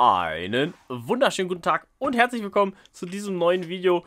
Einen wunderschönen guten Tag und herzlich willkommen zu diesem neuen Video.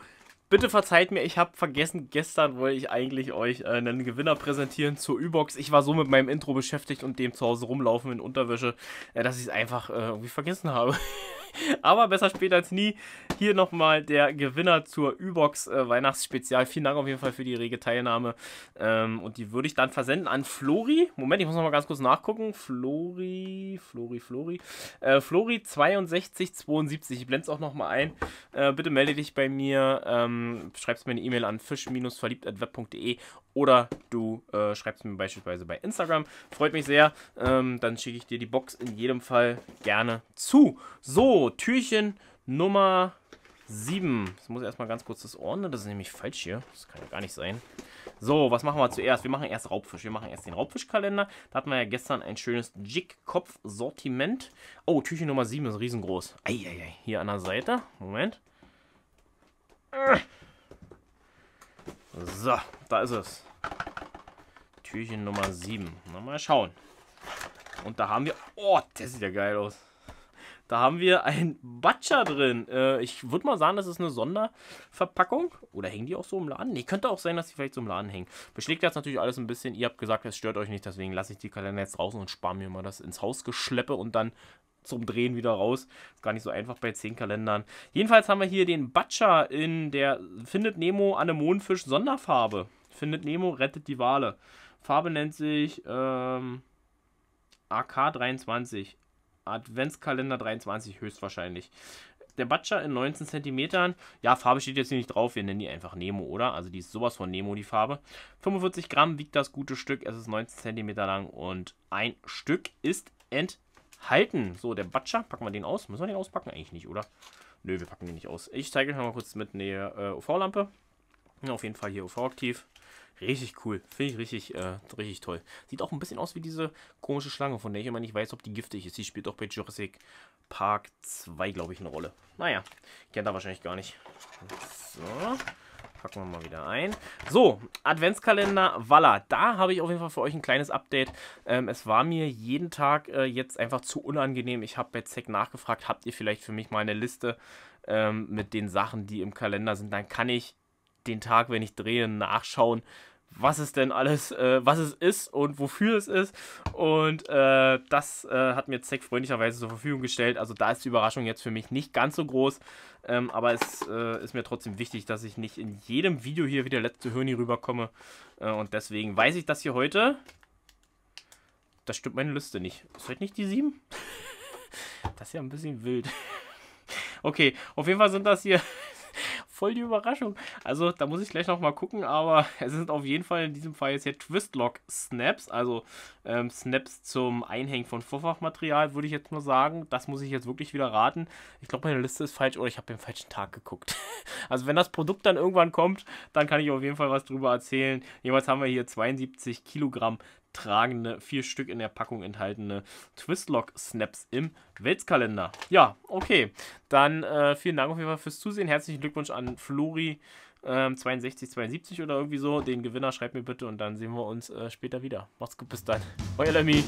Bitte verzeiht mir, ich habe vergessen, gestern wollte ich eigentlich euch äh, einen Gewinner präsentieren zur Übox. Ich war so mit meinem Intro beschäftigt und dem zu Hause rumlaufen in Unterwäsche, äh, dass ich es einfach äh, irgendwie vergessen habe. Aber besser spät als nie. Hier nochmal der Gewinner zur Übox äh, Weihnachtsspezial. Vielen Dank auf jeden Fall für die rege Teilnahme. Ähm, und die würde ich dann versenden an Flori. Moment, ich muss nochmal ganz kurz nachgucken. Flori, Flori, Flori. Äh, Flori 6272. Ich blende es auch nochmal ein. Äh, bitte melde dich bei mir. Ähm, Schreib es mir eine E-Mail an fisch-verliebt.web.de oder du äh, schreibst mir beispielsweise bei Instagram. Freut mich sehr. Ähm, dann schicke ich dir die Box in jedem Fall gerne zu. So, Türchen Nummer 7. Das muss ich erstmal ganz kurz das ordnen. Das ist nämlich falsch hier. Das kann ja gar nicht sein. So, was machen wir zuerst? Wir machen erst Raubfisch. Wir machen erst den Raubfischkalender. Da hatten wir ja gestern ein schönes Jig-Kopf-Sortiment. Oh, Türchen Nummer 7 ist riesengroß. Eieiei, hier an der Seite. Moment. So, da ist es. Türchen Nummer 7. mal schauen. Und da haben wir... Oh, der sieht ja geil aus. Da haben wir ein Batscher drin. Äh, ich würde mal sagen, das ist eine Sonderverpackung. Oder hängen die auch so im Laden? Nee, könnte auch sein, dass die vielleicht so im Laden hängen. Beschlägt das natürlich alles ein bisschen. Ihr habt gesagt, es stört euch nicht, deswegen lasse ich die Kalender jetzt draußen und spare mir mal das ins Haus geschleppe und dann zum Drehen wieder raus. Ist gar nicht so einfach bei 10 Kalendern. Jedenfalls haben wir hier den Batscher in der Findet Nemo Anemonenfisch Sonderfarbe. Findet Nemo rettet die Wale. Farbe nennt sich ähm, AK23. Adventskalender 23 höchstwahrscheinlich. Der Batscher in 19 cm. Ja, Farbe steht jetzt hier nicht drauf. Wir nennen die einfach Nemo, oder? Also die ist sowas von Nemo, die Farbe. 45 Gramm wiegt das gute Stück. Es ist 19 cm lang und ein Stück ist enthalten. So, der Batscher, Packen wir den aus. Müssen wir den auspacken? Eigentlich nicht, oder? Nö, wir packen den nicht aus. Ich zeige euch mal kurz mit einer äh, UV-Lampe auf jeden Fall hier UV-aktiv. Richtig cool. Finde ich richtig, äh, richtig toll. Sieht auch ein bisschen aus wie diese komische Schlange, von der ich immer nicht weiß, ob die giftig ist. Die spielt auch bei Jurassic Park 2, glaube ich, eine Rolle. Naja, kennt er wahrscheinlich gar nicht. So, packen wir mal wieder ein. So, Adventskalender Walla. Da habe ich auf jeden Fall für euch ein kleines Update. Ähm, es war mir jeden Tag äh, jetzt einfach zu unangenehm. Ich habe bei Zack nachgefragt, habt ihr vielleicht für mich mal eine Liste ähm, mit den Sachen, die im Kalender sind? Dann kann ich den Tag, wenn ich drehe, nachschauen, was es denn alles, äh, was es ist und wofür es ist. Und äh, das äh, hat mir Zack freundlicherweise zur Verfügung gestellt. Also da ist die Überraschung jetzt für mich nicht ganz so groß. Ähm, aber es äh, ist mir trotzdem wichtig, dass ich nicht in jedem Video hier wie der letzte Hörni rüberkomme. Äh, und deswegen weiß ich das hier heute. Das stimmt meine Liste nicht. Ist heute nicht die 7? Das ist ja ein bisschen wild. Okay, auf jeden Fall sind das hier voll die Überraschung. Also da muss ich gleich nochmal gucken, aber es sind auf jeden Fall in diesem Fall jetzt hier Twistlock-Snaps, also ähm, Snaps zum Einhängen von Vorfachmaterial, würde ich jetzt mal sagen. Das muss ich jetzt wirklich wieder raten. Ich glaube, meine Liste ist falsch oder ich habe den falschen Tag geguckt. also wenn das Produkt dann irgendwann kommt, dann kann ich auf jeden Fall was drüber erzählen. Jeweils haben wir hier 72 Kilogramm tragende, vier Stück in der Packung enthaltene Twistlock-Snaps im Weltkalender. Ja, okay. Dann äh, vielen Dank auf jeden Fall fürs Zusehen. Herzlichen Glückwunsch an Flori. Ähm, 62, 72 oder irgendwie so. Den Gewinner schreibt mir bitte und dann sehen wir uns äh, später wieder. Macht's gut, bis dann. Euer Lemmy.